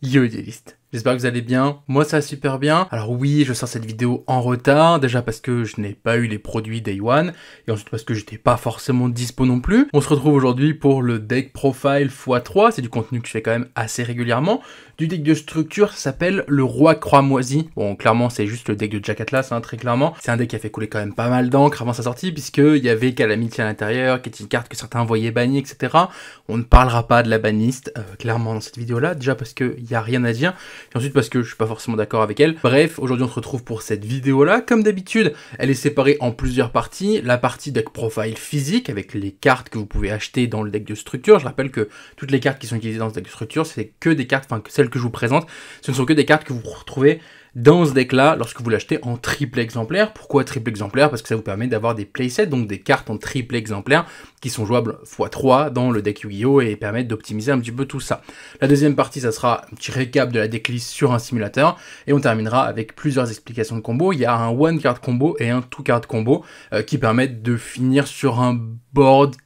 юрист. J'espère que vous allez bien. Moi, ça va super bien. Alors oui, je sors cette vidéo en retard. Déjà parce que je n'ai pas eu les produits Day One. Et ensuite parce que j'étais pas forcément dispo non plus. On se retrouve aujourd'hui pour le deck profile x3. C'est du contenu que je fais quand même assez régulièrement. Du deck de structure, ça s'appelle le Roi croix Moisie. Bon, clairement, c'est juste le deck de Jack Atlas, hein, très clairement. C'est un deck qui a fait couler quand même pas mal d'encre avant sa sortie, puisqu'il y avait Calamity à l'intérieur, qui est une carte que certains voyaient bannie, etc. On ne parlera pas de la banniste, euh, clairement, dans cette vidéo-là. Déjà parce qu'il n'y a rien à dire. Et ensuite parce que je suis pas forcément d'accord avec elle. Bref, aujourd'hui on se retrouve pour cette vidéo là. Comme d'habitude, elle est séparée en plusieurs parties. La partie deck profile physique avec les cartes que vous pouvez acheter dans le deck de structure. Je rappelle que toutes les cartes qui sont utilisées dans ce deck de structure, c'est que des cartes, enfin celles que je vous présente, ce ne sont que des cartes que vous retrouvez dans ce deck-là lorsque vous l'achetez en triple exemplaire. Pourquoi triple exemplaire Parce que ça vous permet d'avoir des playsets, donc des cartes en triple exemplaire qui sont jouables x3 dans le deck Yu-Gi-Oh! et permettent d'optimiser un petit peu tout ça. La deuxième partie, ça sera un petit récap de la déclisse sur un simulateur et on terminera avec plusieurs explications de combo. Il y a un one card combo et un two card combo euh, qui permettent de finir sur un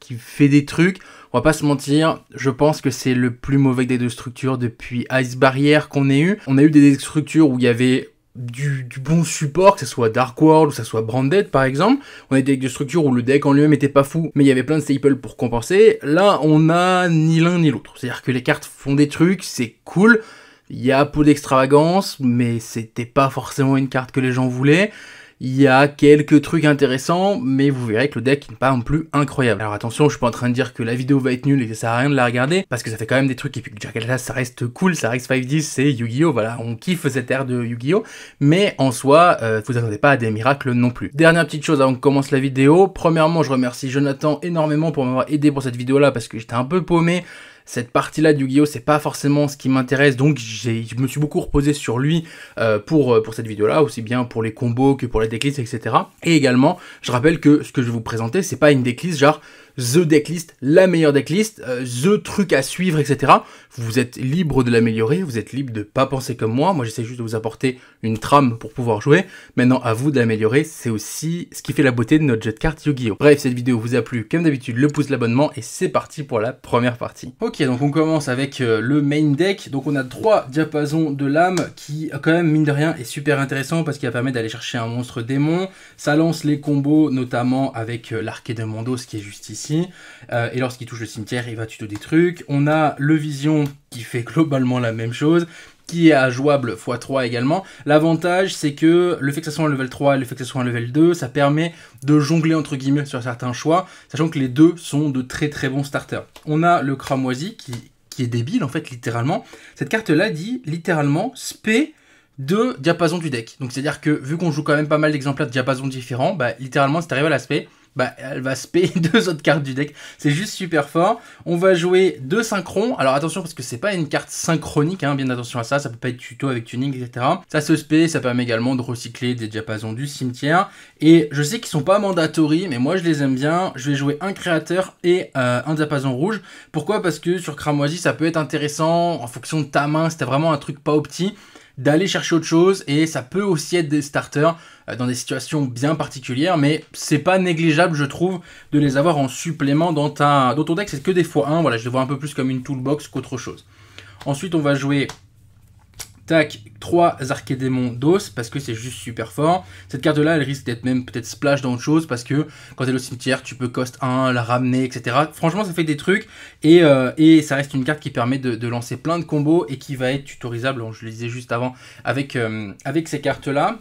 qui fait des trucs. On va pas se mentir, je pense que c'est le plus mauvais des deux structures depuis Ice Barrier qu'on ait eu. On a eu des structures où il y avait du, bon support, que ce soit Dark World ou que ce soit Branded par exemple. On a des structures où le deck en lui-même était pas fou, mais il y avait plein de staples pour compenser. Là, on a ni l'un ni l'autre. C'est-à-dire que les cartes font des trucs, c'est cool. Il y a peu d'extravagance, mais c'était pas forcément une carte que les gens voulaient. Il y a quelques trucs intéressants, mais vous verrez que le deck n'est pas non plus incroyable. Alors attention, je suis pas en train de dire que la vidéo va être nulle et que ça sert à rien de la regarder, parce que ça fait quand même des trucs, et puis là, ça reste cool, ça reste 5-10, c'est Yu-Gi-Oh! Voilà, on kiffe cette ère de Yu-Gi-Oh! Mais en soi, euh, vous attendez pas à des miracles non plus. Dernière petite chose avant qu'on commence la vidéo, premièrement, je remercie Jonathan énormément pour m'avoir aidé pour cette vidéo-là, parce que j'étais un peu paumé, cette partie-là du Yu-Gi-Oh, c'est pas forcément ce qui m'intéresse, donc je me suis beaucoup reposé sur lui euh, pour, euh, pour cette vidéo-là, aussi bien pour les combos que pour les déclisses, etc. Et également, je rappelle que ce que je vais vous présenter, c'est pas une déclisse genre The Decklist, la meilleure decklist, euh, The truc à suivre, etc. Vous êtes libre de l'améliorer, vous êtes libre de pas penser comme moi. Moi, j'essaie juste de vous apporter une trame pour pouvoir jouer. Maintenant, à vous de l'améliorer. C'est aussi ce qui fait la beauté de notre jeu de cartes Yu-Gi-Oh! Bref, cette vidéo vous a plu. Comme d'habitude, le pouce, l'abonnement et c'est parti pour la première partie. Ok, donc on commence avec euh, le main deck. Donc on a trois diapasons de l'âme qui, euh, quand même, mine de rien, est super intéressant parce qu'il permet d'aller chercher un monstre démon. Ça lance les combos, notamment avec de Mondo, ce qui est juste ici euh, et lorsqu'il touche le cimetière, il va tuto des trucs. On a le Vision qui fait globalement la même chose qui est à jouable x3 également. L'avantage, c'est que le fait que ce soit un level 3 et le fait que ce soit un level 2, ça permet de jongler entre guillemets sur certains choix, sachant que les deux sont de très très bons starters. On a le cramoisi qui, qui est débile en fait, littéralement. Cette carte-là dit littéralement spé de diapason du deck. Donc c'est-à-dire que vu qu'on joue quand même pas mal d'exemplaires de diapasons différents, bah, littéralement, c'est arrivé à l'aspect bah, elle va spé deux autres cartes du deck. C'est juste super fort. On va jouer deux synchrons. Alors attention parce que c'est pas une carte synchronique, hein, bien attention à ça. Ça peut pas être tuto avec tuning, etc. Ça se spé, ça permet également de recycler des diapasons du cimetière. Et je sais qu'ils sont pas mandatory, mais moi je les aime bien. Je vais jouer un créateur et euh, un diapason rouge. Pourquoi Parce que sur Cramoisi, ça peut être intéressant en fonction de ta main. C'était vraiment un truc pas opti d'aller chercher autre chose et ça peut aussi être des starters euh, dans des situations bien particulières, mais c'est pas négligeable, je trouve, de les avoir en supplément dans, ta, dans ton deck. C'est que des fois un, voilà, je les vois un peu plus comme une toolbox qu'autre chose. Ensuite, on va jouer trois 3 archédémons d'os parce que c'est juste super fort. Cette carte là, elle risque d'être même peut-être splash dans autre chose parce que quand elle est au cimetière, tu peux cost 1, la ramener, etc. Franchement, ça fait des trucs et, euh, et ça reste une carte qui permet de, lancer plein de combos et qui va être tutorisable, hein, je le disais juste avant, avec, euh, avec ces cartes là.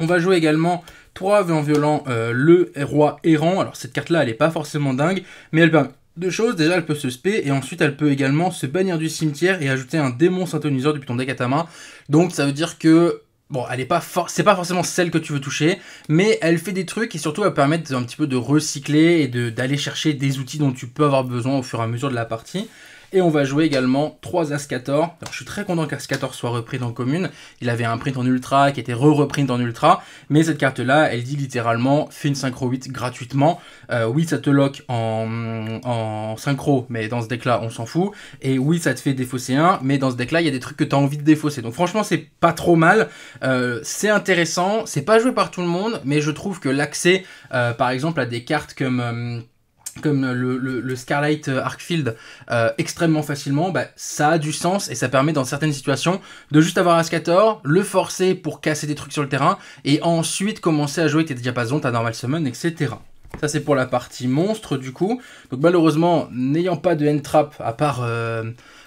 On va jouer également 3 en violent euh, le roi errant. Alors cette carte là, elle n'est pas forcément dingue, mais elle permet deux choses, déjà elle peut se spé et ensuite elle peut également se bannir du cimetière et ajouter un démon synthoniseur depuis ton deck à main. Donc ça veut dire que Bon, elle est pas c'est pas forcément celle que tu veux toucher, mais elle fait des trucs et surtout elle permet un petit peu de recycler et d'aller chercher des outils dont tu peux avoir besoin au fur et à mesure de la partie. Et on va jouer également 3 As-14. je suis très content qu'As-14 soit repris dans Commune. Il avait un print en Ultra qui était re-reprint en Ultra. Mais cette carte-là, elle dit littéralement fais une synchro 8 gratuitement. Euh, oui, ça te lock en, en synchro, mais dans ce deck-là, on s'en fout. Et oui, ça te fait défausser un. mais dans ce deck-là, il y a des trucs que tu as envie de défausser. Donc franchement, c'est pas trop mal. Euh, c'est intéressant. C'est pas joué par tout le monde, mais je trouve que l'accès, euh, par exemple, à des cartes comme comme le, le, Scarlight Arcfield euh, extrêmement facilement, bah, ça a du sens et ça permet dans certaines situations de juste avoir un Scator, le forcer pour casser des trucs sur le terrain et ensuite commencer à jouer tes diapasons, ta normal summon, etc. Ça c'est pour la partie monstre du coup. Donc malheureusement, n'ayant pas de end trap à part euh,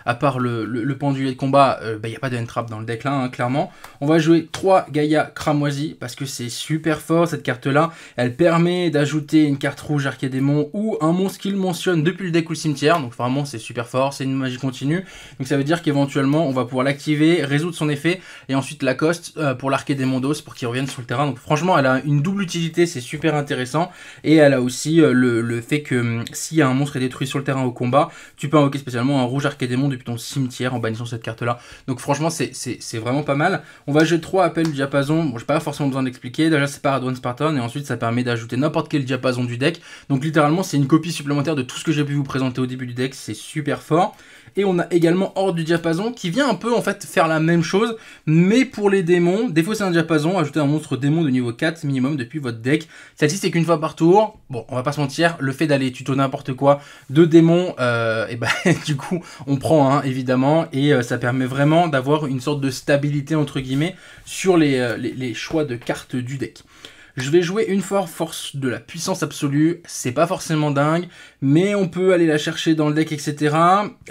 à part le, le, de combat, il euh, n'y bah, a pas de trap dans le deck là, hein, clairement. On va jouer 3 Gaïa Cramoisi, parce que c'est super fort cette carte-là. Elle permet d'ajouter une carte rouge démon ou un monstre qu'il mentionne depuis le deck ou le cimetière. Donc vraiment, c'est super fort, c'est une magie continue. Donc ça veut dire qu'éventuellement, on va pouvoir l'activer, résoudre son effet, et ensuite la coste euh, pour d'os pour qu'il revienne sur le terrain. Donc franchement, elle a une double utilité, c'est super intéressant. Et elle a aussi euh, le, fait que hum, si un monstre est détruit sur le terrain au combat, tu peux invoquer spécialement un rouge Arcadémon depuis ton cimetière en bannissant cette carte-là. Donc franchement, c'est vraiment pas mal. On va jouer 3 appels du diapason. Bon, j'ai pas forcément besoin d'expliquer. Déjà, c'est Adwan Spartan et ensuite, ça permet d'ajouter n'importe quel diapason du deck. Donc littéralement, c'est une copie supplémentaire de tout ce que j'ai pu vous présenter au début du deck. C'est super fort. Et on a également Horde du Diapason qui vient un peu en fait faire la même chose, mais pour les démons, c'est un diapason, ajouter un monstre démon de niveau 4 minimum depuis votre deck. Celle-ci c'est qu'une fois par tour. Bon, on va pas se mentir, le fait d'aller tuto n'importe quoi de démons, euh, et ben du coup on prend un hein, évidemment, et euh, ça permet vraiment d'avoir une sorte de stabilité entre guillemets sur les euh, choix de cartes du deck. Je vais jouer une fois force de la puissance absolue, c'est pas forcément dingue, mais on peut aller la chercher dans le deck, etc.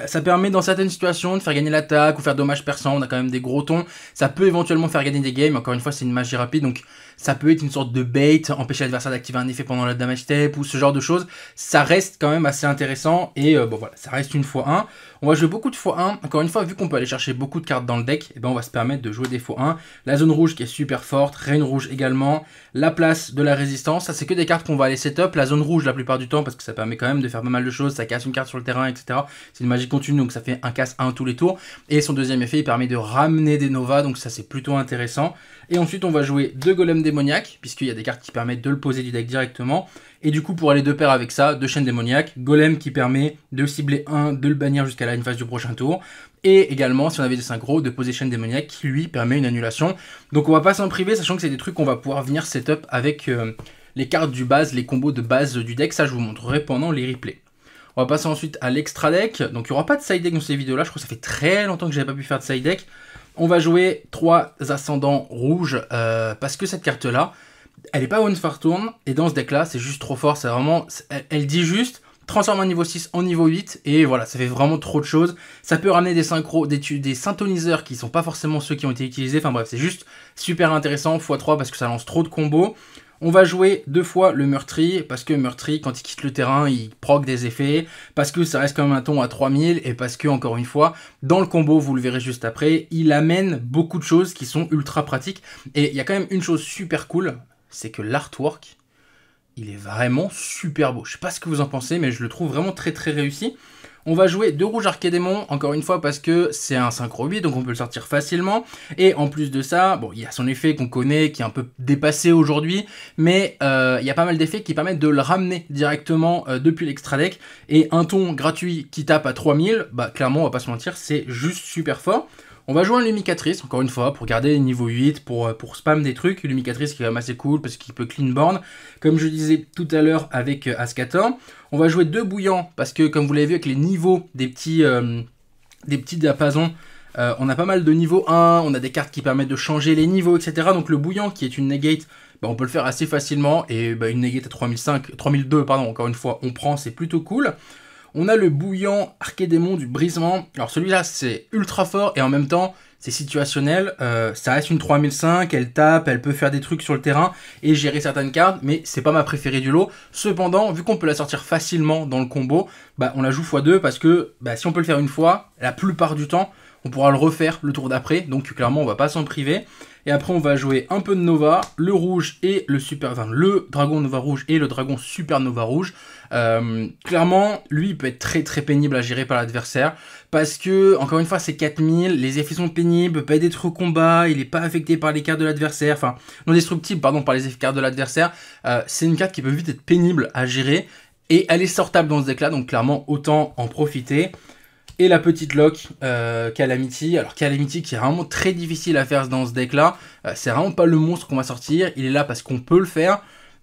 Ça permet dans certaines situations de faire gagner l'attaque ou faire dommage perçant, on a quand même des gros tons. Ça peut éventuellement faire gagner des games, encore une fois c'est une magie rapide, donc ça peut être une sorte de bait, empêcher l'adversaire d'activer un effet pendant la damage step ou ce genre de choses. Ça reste quand même assez intéressant et euh, bon voilà, ça reste une fois 1. On va jouer beaucoup de fois 1. Encore une fois, vu qu'on peut aller chercher beaucoup de cartes dans le deck, et eh ben on va se permettre de jouer des fois 1. La zone rouge qui est super forte, reine rouge également, la place de la résistance, ça c'est que des cartes qu'on va aller setup. La zone rouge la plupart du temps parce que ça permet quand même de faire pas mal de choses, ça casse une carte sur le terrain, etc. C'est une magie continue donc ça fait un casse 1 tous les tours. Et son deuxième effet, il permet de ramener des Nova, donc ça c'est plutôt intéressant. Et ensuite, on va jouer deux golems démoniaques, puisqu'il y a des cartes qui permettent de le poser du deck directement. Et du coup, pour aller de paires avec ça, deux chaînes démoniaques, golem qui permet de cibler un, de le bannir jusqu'à la une phase du prochain tour. Et également, si on avait des synchros, de poser chaîne démoniaque qui lui permet une annulation. Donc on va pas s'en priver, sachant que c'est des trucs qu'on va pouvoir venir setup avec euh, les cartes du base, les combos de base du deck. Ça, je vous montrerai pendant les replays. On va passer ensuite à l'extra deck. Donc il n'y aura pas de side deck dans ces vidéos-là. Je crois que ça fait très longtemps que j'avais pas pu faire de side deck on va jouer trois ascendants rouges euh, parce que cette carte là, elle est pas one for turn et dans ce deck là, c'est juste trop fort. C'est vraiment, elle, dit juste transforme un niveau 6 en niveau 8 et voilà, ça fait vraiment trop de choses. Ça peut ramener des synchros, des, des syntoniseurs qui sont pas forcément ceux qui ont été utilisés. Enfin bref, c'est juste super intéressant x3 parce que ça lance trop de combos. On va jouer deux fois le meurtrier, parce que meurtrier, quand il quitte le terrain, il proc des effets, parce que ça reste quand même un ton à 3000, et parce que, encore une fois, dans le combo, vous le verrez juste après, il amène beaucoup de choses qui sont ultra pratiques. Et il y a quand même une chose super cool, c'est que l'artwork, il est vraiment super beau. Je sais pas ce que vous en pensez, mais je le trouve vraiment très très réussi. On va jouer deux rouges démon, encore une fois parce que c'est un synchro 8 donc on peut le sortir facilement. Et en plus de ça, bon, il y a son effet qu'on connaît, qui est un peu dépassé aujourd'hui, mais euh, il y a pas mal d'effets qui permettent de le ramener directement euh, depuis l'extra deck. Et un ton gratuit qui tape à 3000, bah clairement, on va pas se mentir, c'est juste super fort. On va jouer un Lumicatrice, encore une fois, pour garder les niveaux 8, pour, euh, pour spam des trucs. Lumicatrice qui est quand même assez cool parce qu'il peut clean Comme je disais tout à l'heure avec euh, Ascator. On va jouer deux bouillants parce que, comme vous l'avez vu, avec les niveaux des petits, euh, des petits diapasons, on a pas mal de niveau 1, on a des cartes qui permettent de changer les niveaux, etc. Donc le bouillant qui est une negate, bah, on peut le faire assez facilement. Et bah, une negate à 3005, 3002, pardon, encore une fois, on prend, c'est plutôt cool. On a le bouillant démon du brisement. Alors celui-là, c'est ultra fort et en même temps, c'est situationnel. Euh, ça reste une 3005, elle tape, elle peut faire des trucs sur le terrain et gérer certaines cartes, mais c'est pas ma préférée du lot. Cependant, vu qu'on peut la sortir facilement dans le combo, bah, on la joue x2 parce que bah, si on peut le faire une fois, la plupart du temps, on pourra le refaire le tour d'après. Donc clairement, on va pas s'en priver. Et après, on va jouer un peu de Nova, le rouge et le super, le dragon Nova rouge et le dragon Super Nova rouge. Euh, clairement, lui, il peut être très très pénible à gérer par l'adversaire. Parce que, encore une fois, c'est 4000, les effets sont pénibles, pas être au combat, il n'est pas affecté par les cartes de l'adversaire, enfin, non destructible, pardon, par les effets cartes de l'adversaire. Euh, c'est une carte qui peut vite être pénible à gérer. Et elle est sortable dans ce deck-là, donc clairement, autant en profiter et la petite lock euh, Calamity. Alors Calamity qui est vraiment très difficile à faire dans ce deck là, euh, c'est vraiment pas le monstre qu'on va sortir, il est là parce qu'on peut le faire,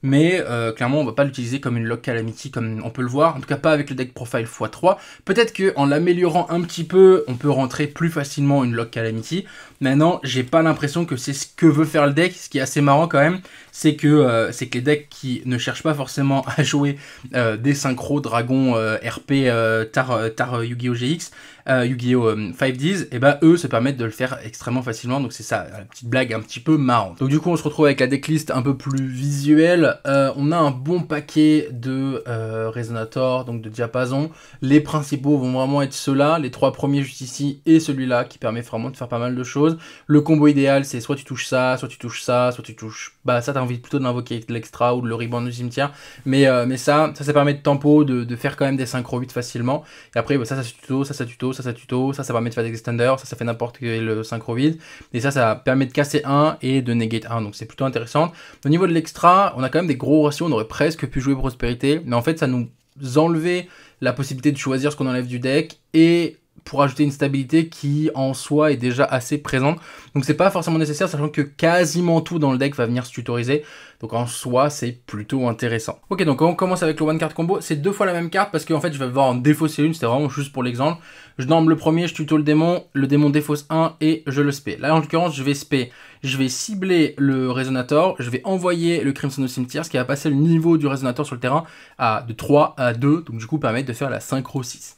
mais euh, clairement on va pas l'utiliser comme une lock calamity comme on peut le voir, en tout cas pas avec le deck profile x3. Peut-être qu'en l'améliorant un petit peu, on peut rentrer plus facilement une lock calamity. Maintenant, j'ai pas l'impression que c'est ce que veut faire le deck. Ce qui est assez marrant quand même, c'est que, euh, c'est que les decks qui ne cherchent pas forcément à jouer euh, des synchro dragon RP tar, tar Yu-Gi-Oh GX, Yu-Gi-Oh 5Ds, et bah eux se permettent de le faire extrêmement facilement. Donc c'est ça, la petite blague un petit peu marrante. Donc du coup on se retrouve avec la decklist un peu plus visuelle euh, on a un bon paquet de euh, résonateurs, donc de diapason Les principaux vont vraiment être ceux-là, les trois premiers juste ici et celui-là qui permet vraiment de faire pas mal de choses. Le combo idéal, c'est soit tu touches ça, soit tu touches ça, soit tu touches... Bah ça, t'as envie plutôt d'invoquer l'extra ou de le riband du cimetière. Mais, euh, mais ça, ça, ça permet de tempo, de, faire quand même des synchro 8 facilement. Et après, bah, ça, ça tuto, ça, ça tuto, ça, ça tuto, ça, ça permet de faire des extenders, ça, ça fait n'importe quel synchro vide. Et ça, ça permet de casser un et de negate un. Donc c'est plutôt intéressant. Au niveau de l'extra, on a des gros ratios, on aurait presque pu jouer prospérité, mais en fait ça nous enlevait la possibilité de choisir ce qu'on enlève du deck et pour ajouter une stabilité qui en soi est déjà assez présente. Donc c'est pas forcément nécessaire, sachant que quasiment tout dans le deck va venir se tutoriser. Donc en soi, c'est plutôt intéressant. Ok, donc on commence avec le one card combo. C'est deux fois la même carte parce qu'en fait, je vais avoir en défausser une. C'était vraiment juste pour l'exemple. Je norme le premier, je tuto le démon, le démon défausse 1 et je le spé. Là, en l'occurrence, je vais spé. Je vais cibler le résonateur je vais envoyer le Crimson au cimetière, ce qui va passer le niveau du résonator sur le terrain à de 3 à 2, donc du coup permettre de faire la synchro 6.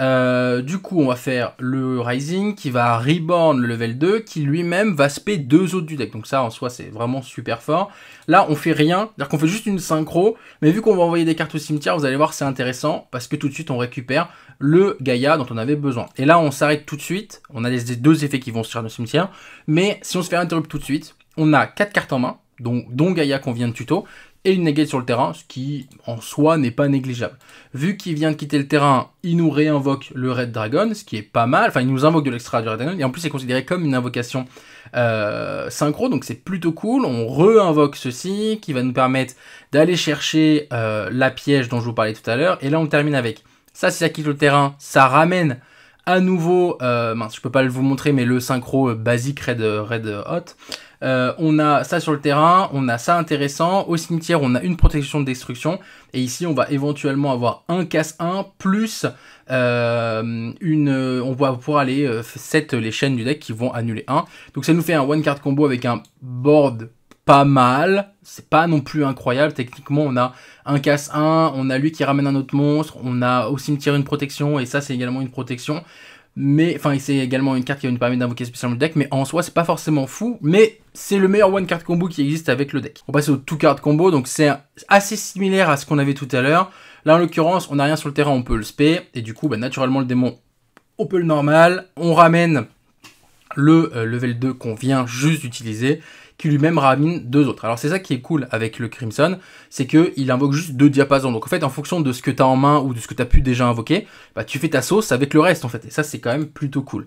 Euh, du coup, on va faire le Rising qui va reborn le level 2, qui lui-même va spé deux autres du deck. Donc ça, en soi, c'est vraiment super fort. Là, on fait rien, c'est-à-dire qu'on fait juste une synchro, mais vu qu'on va envoyer des cartes au cimetière, vous allez voir, c'est intéressant, parce que tout de suite, on récupère le Gaïa dont on avait besoin. Et là, on s'arrête tout de suite, on a les deux effets qui vont sur le cimetière, mais si on se fait interrupt tout de suite, on a quatre cartes en main, donc dont Gaïa qu'on vient de tuto, et une negate sur le terrain, ce qui en soi n'est pas négligeable. Vu qu'il vient de quitter le terrain, il nous réinvoque le Red Dragon, ce qui est pas mal. Enfin, il nous invoque de l'extra du Red Dragon, et en plus c'est considéré comme une invocation euh, synchro, donc c'est plutôt cool. On réinvoque ceci, qui va nous permettre d'aller chercher euh, la piège dont je vous parlais tout à l'heure. Et là, on termine avec ça, si ça quitte le terrain, ça ramène à nouveau, euh, mince, je peux pas le vous montrer, mais le synchro euh, basique Red, Red Hot. Euh, on a ça sur le terrain, on a ça intéressant. Au cimetière, on a une protection de destruction. Et ici, on va éventuellement avoir un casse 1 plus euh, une. on va pouvoir aller set les chaînes du deck qui vont annuler 1. Donc ça nous fait un one card combo avec un board pas mal, c'est pas non plus incroyable. Techniquement, on a un casse 1, on a lui qui ramène un autre monstre, on a au cimetière une protection, et ça, c'est également une protection. Mais, enfin, c'est également une carte qui va nous permettre d'invoquer spécialement le deck, mais en soi, c'est pas forcément fou, mais c'est le meilleur one card combo qui existe avec le deck. On passe au two card combo, donc c'est assez similaire à ce qu'on avait tout à l'heure. Là, en l'occurrence, on n'a rien sur le terrain, on peut le spé, et du coup, bah, naturellement, le démon, on peut le normal, on ramène le euh, level 2 qu'on vient juste d'utiliser, qui lui-même ramine deux autres. Alors c'est ça qui est cool avec le Crimson, c'est qu'il invoque juste deux diapasons. Donc en fait, en fonction de ce que tu as en main ou de ce que tu as pu déjà invoquer, bah, tu fais ta sauce avec le reste en fait. Et ça, c'est quand même plutôt cool.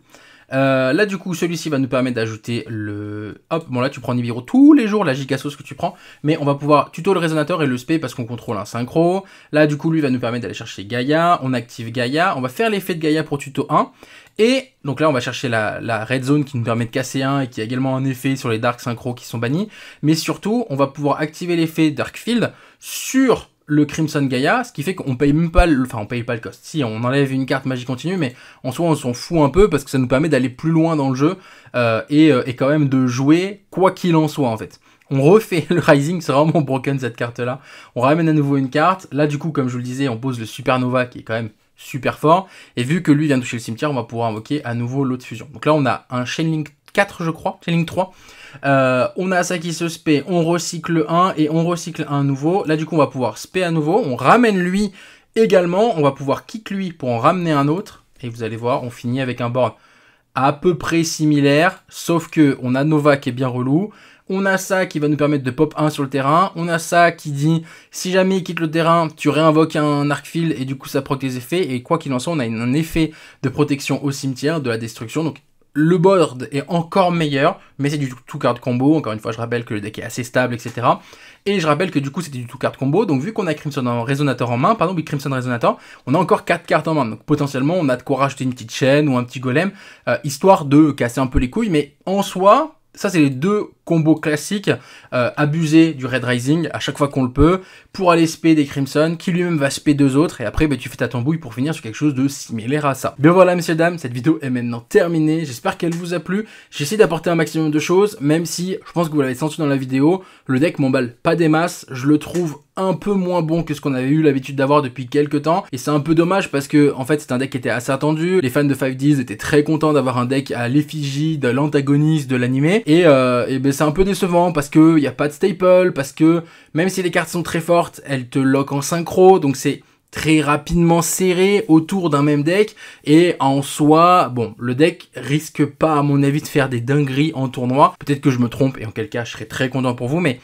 Euh, là du coup celui-ci va nous permettre d'ajouter le... Hop, bon là tu prends Nibiru tous les jours, la sauce que tu prends, mais on va pouvoir tuto le résonateur et le spé parce qu'on contrôle un synchro. Là du coup lui va nous permettre d'aller chercher Gaïa, on active Gaïa, on va faire l'effet de Gaïa pour tuto 1, et donc là, on va chercher la, red zone qui nous permet de casser un et qui a également un effet sur les dark synchro qui sont bannis. Mais surtout, on va pouvoir activer l'effet dark field sur le Crimson Gaia, ce qui fait qu'on paye même pas le, enfin, on paye pas le cost. Si, on enlève une carte magie continue, mais en soi, on s'en fout un peu parce que ça nous permet d'aller plus loin dans le jeu, euh, et, euh, et, quand même de jouer quoi qu'il en soit, en fait. On refait le Rising, c'est vraiment broken cette carte-là. On ramène à nouveau une carte. Là, du coup, comme je vous le disais, on pose le Supernova qui est quand même super fort. Et vu que lui vient toucher le cimetière, on va pouvoir invoquer à nouveau l'autre fusion. Donc là, on a un chain link 4, je crois, link 3. Euh, on a ça qui se spé, on recycle 1, et on recycle un nouveau. Là, du coup, on va pouvoir spé à nouveau. On ramène lui également. On va pouvoir kick lui pour en ramener un autre. Et vous allez voir, on finit avec un board à peu près similaire, sauf que on a Nova qui est bien relou, on a ça qui va nous permettre de pop 1 sur le terrain. On a ça qui dit si jamais il quitte le terrain, tu réinvoques un arc fil et du coup ça proc les effets. Et quoi qu'il en soit, on a un effet de protection au cimetière de la destruction. Donc le board est encore meilleur, mais c'est du tout card combo. Encore une fois, je rappelle que le deck est assez stable, etc. Et je rappelle que du coup, c'était du tout card combo. Donc, vu qu'on a Crimson Resonator en main, pardon, oui, Crimson Resonator, on a encore 4 cartes en main. Donc, potentiellement, on a de quoi rajouter une petite chaîne ou un petit golem, euh, histoire de casser un peu les couilles. Mais en soi, ça, c'est les deux combo classique, euh, abuser du Red Rising à chaque fois qu'on le peut, pour aller spé des Crimson, qui lui-même va spé deux autres, et après bah, tu fais ta tambouille pour finir sur quelque chose de similaire à ça. Bien voilà, messieurs, dames, cette vidéo est maintenant terminée, j'espère qu'elle vous a plu, j'essaie d'apporter un maximum de choses, même si, je pense que vous l'avez senti dans la vidéo, le deck m'emballe pas des masses, je le trouve un peu moins bon que ce qu'on avait eu l'habitude d'avoir depuis quelques temps et c'est un peu dommage parce que en fait c'est un deck qui était assez attendu les fans de 5Ds étaient très contents d'avoir un deck à l'effigie de l'antagoniste de l'animé et, euh, ben, c'est un peu décevant parce il n'y a pas de staple, parce que même si les cartes sont très fortes, elles te lock en synchro, donc c'est très rapidement serré autour d'un même deck et en soi bon le deck risque pas à mon avis de faire des dingueries en tournoi peut-être que je me trompe et en quel cas je serais très content pour vous mais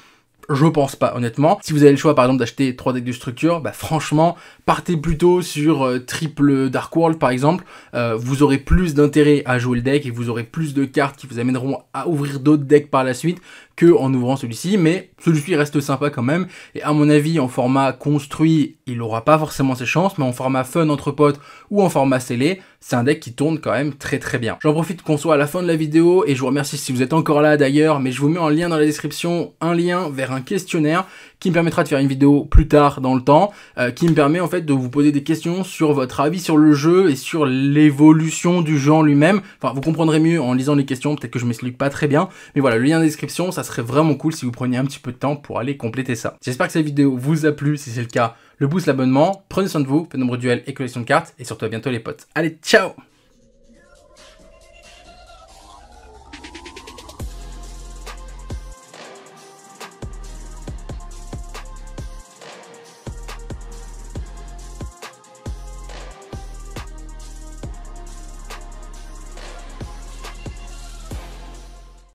je pense pas, honnêtement. Si vous avez le choix, par exemple, d'acheter trois decks de structure, bah franchement, partez plutôt sur euh, triple Dark World, par exemple. Euh, vous aurez plus d'intérêt à jouer le deck et vous aurez plus de cartes qui vous amèneront à ouvrir d'autres decks par la suite que en ouvrant celui-ci, mais celui-ci reste sympa quand même. Et à mon avis, en format construit, il n'aura pas forcément ses chances, mais en format fun entre potes ou en format scellé, c'est un deck qui tourne quand même très très bien. J'en profite qu'on soit à la fin de la vidéo et je vous remercie si vous êtes encore là d'ailleurs, mais je vous mets en lien dans la description un lien vers un questionnaire qui me permettra de faire une vidéo plus tard dans le temps, euh, qui me permet en fait de vous poser des questions sur votre avis sur le jeu et sur l'évolution du jeu lui-même. Enfin, vous comprendrez mieux en lisant les questions, peut-être que je m'explique pas très bien, mais voilà, le lien dans description, ça serait vraiment cool si vous preniez un petit peu de temps pour aller compléter ça. J'espère que cette vidéo vous a plu, si c'est le cas, le boost, l'abonnement, prenez soin de vous, faites nombreux duels et collection de cartes, et surtout à bientôt les potes. Allez, ciao